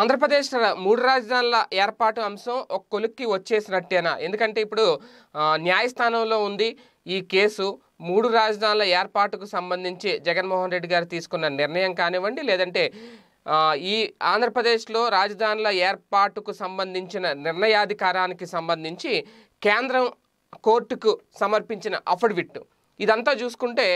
ఆంధ్రప్రదేశ్ మూడు రాజధానుల ఏర్పాటు అంశం ఒక కొలుక్కి వచ్చేసినట్టేనా ఎందుకంటే ఇప్పుడు న్యాయస్థానంలో ఉంది ఈ కేసు మూడు రాజధానుల ఏర్పాటుకు సంబంధించి జగన్మోహన్ రెడ్డి గారు తీసుకున్న నిర్ణయం కానివ్వండి లేదంటే ఈ ఆంధ్రప్రదేశ్లో రాజధానుల ఏర్పాటుకు సంబంధించిన నిర్ణయాధికారానికి సంబంధించి కేంద్రం కోర్టుకు సమర్పించిన అఫిడవిట్ ఇదంతా చూసుకుంటే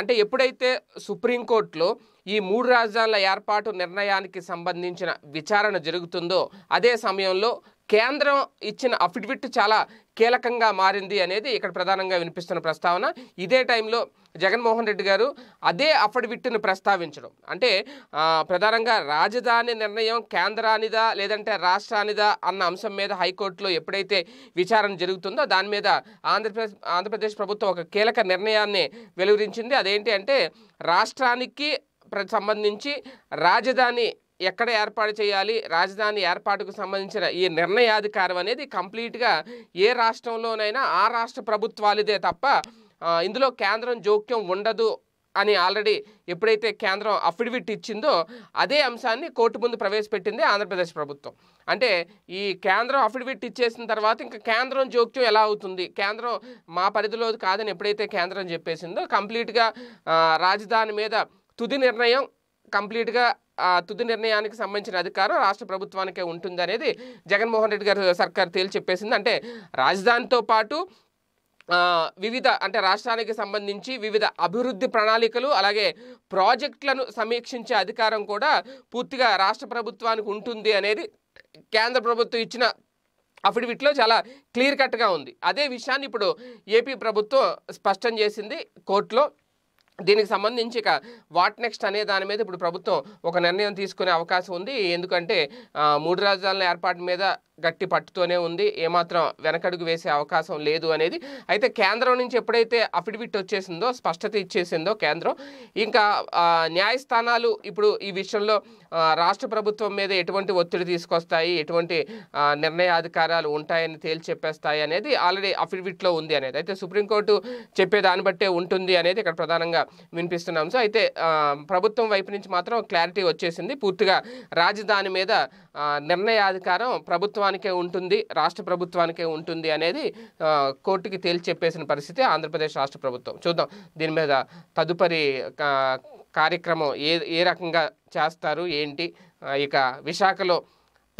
అంటే ఎప్పుడైతే సుప్రీంకోర్టులో ఈ మూడు రాజధానుల ఏర్పాటు నిర్ణయానికి సంబంధించిన విచారణ జరుగుతుందో అదే సమయంలో కేంద్రం ఇచ్చిన అఫిడవిట్ చాలా కీలకంగా మారింది అనేది ఇక్కడ ప్రధానంగా వినిపిస్తున్న ప్రస్తావన ఇదే టైంలో జగన్మోహన్ రెడ్డి గారు అదే అఫిడవిట్ను ప్రస్తావించడం అంటే ప్రధానంగా రాజధాని నిర్ణయం కేంద్రానిదా లేదంటే రాష్ట్రానిదా అన్న అంశం మీద హైకోర్టులో ఎప్పుడైతే విచారణ జరుగుతుందో దాని మీద ఆంధ్రప్రదేశ్ ఆంధ్రప్రదేశ్ ప్రభుత్వం ఒక కీలక నిర్ణయాన్ని వెలువరించింది అదేంటి అంటే రాష్ట్రానికి సంబంధించి రాజధాని ఎక్కడ ఏర్పాటు చేయాలి రాజధాని ఏర్పాటుకు సంబంధించిన ఈ నిర్ణయాధికారం అనేది కంప్లీట్గా ఏ రాష్ట్రంలోనైనా ఆ రాష్ట్ర ప్రభుత్వాలదే తప్ప ఇందులో కేంద్రం జోక్యం ఉండదు అని ఆల్రెడీ ఎప్పుడైతే కేంద్రం అఫిడవిట్ ఇచ్చిందో అదే అంశాన్ని కోర్టు ముందు ప్రవేశపెట్టింది ఆంధ్రప్రదేశ్ ప్రభుత్వం అంటే ఈ కేంద్రం అఫిడవిట్ ఇచ్చేసిన తర్వాత ఇంకా కేంద్రం జోక్యం ఎలా అవుతుంది కేంద్రం మా పరిధిలో కాదని ఎప్పుడైతే కేంద్రం చెప్పేసిందో కంప్లీట్గా రాజధాని మీద తుది నిర్ణయం కంప్లీట్గా తుది నిర్ణయానికి సంబంధించిన అధికారం రాష్ట్ర ప్రభుత్వానికే ఉంటుంది అనేది జగన్మోహన్ రెడ్డి గారు సర్కార్ తేల్చి చెప్పేసింది అంటే రాజధానితో పాటు వివిధ అంటే రాష్ట్రానికి సంబంధించి వివిధ అభివృద్ధి ప్రణాళికలు అలాగే ప్రాజెక్టులను సమీక్షించే అధికారం కూడా పూర్తిగా రాష్ట్ర ప్రభుత్వానికి ఉంటుంది అనేది కేంద్ర ప్రభుత్వం ఇచ్చిన అఫిడవిట్లో చాలా క్లియర్ కట్గా ఉంది అదే విషయాన్ని ఇప్పుడు ఏపీ ప్రభుత్వం స్పష్టం చేసింది కోర్టులో దీనికి సంబంధించి ఇక వాట్ నెక్స్ట్ అనే దాని మీద ఇప్పుడు ప్రభుత్వం ఒక నిర్ణయం తీసుకునే అవకాశం ఉంది ఎందుకంటే మూడు రాజధానుల ఏర్పాటు మీద గట్టి పట్టుతోనే ఉంది ఏమాత్రం వెనకడుగు వేసే అవకాశం లేదు అనేది అయితే కేంద్రం నుంచి ఎప్పుడైతే అఫిడవిట్ వచ్చేసిందో స్పష్టత ఇచ్చేసిందో కేంద్రం ఇంకా న్యాయస్థానాలు ఇప్పుడు ఈ విషయంలో రాష్ట్ర ప్రభుత్వం మీద ఎటువంటి ఒత్తిడి తీసుకొస్తాయి ఎటువంటి నిర్ణయాధికారాలు ఉంటాయని తేల్చి చెప్పేస్తాయి అనేది ఆల్రెడీ అఫిడవిట్లో ఉంది అనేది అయితే సుప్రీంకోర్టు చెప్పే దాన్ని బట్టే ఉంటుంది అనేది ఇక్కడ ప్రధానంగా వినిపిస్తున్నాం సో అయితే ప్రభుత్వం వైపు నుంచి మాత్రం క్లారిటీ వచ్చేసింది పూర్తిగా రాజధాని మీద నిర్ణయాధికారం ప్రభుత్వానికి ప్రభుత్వానికే ఉంటుంది రాష్ట్ర ప్రభుత్వానికే ఉంటుంది అనేది కోర్టుకి తేల్చి చెప్పేసిన పరిస్థితి ఆంధ్రప్రదేశ్ రాష్ట్ర ప్రభుత్వం చూద్దాం దీని మీద తదుపరి కార్యక్రమం ఏ ఏ రకంగా చేస్తారు ఏంటి ఇక విశాఖలో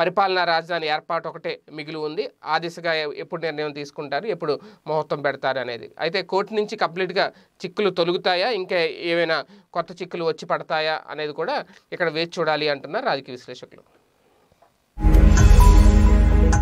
పరిపాలనా రాజధాని ఏర్పాటు ఒకటే మిగిలి ఉంది ఆ దిశగా ఎప్పుడు నిర్ణయం తీసుకుంటారు ఎప్పుడు ముహూర్తం పెడతారు అనేది అయితే కోర్టు నుంచి కంప్లీట్గా చిక్కులు తొలుగుతాయా ఇంకా ఏమైనా కొత్త చిక్కులు వచ్చి పడతాయా అనేది కూడా ఇక్కడ వేచి చూడాలి అంటున్నారు రాజకీయ విశ్లేషకులు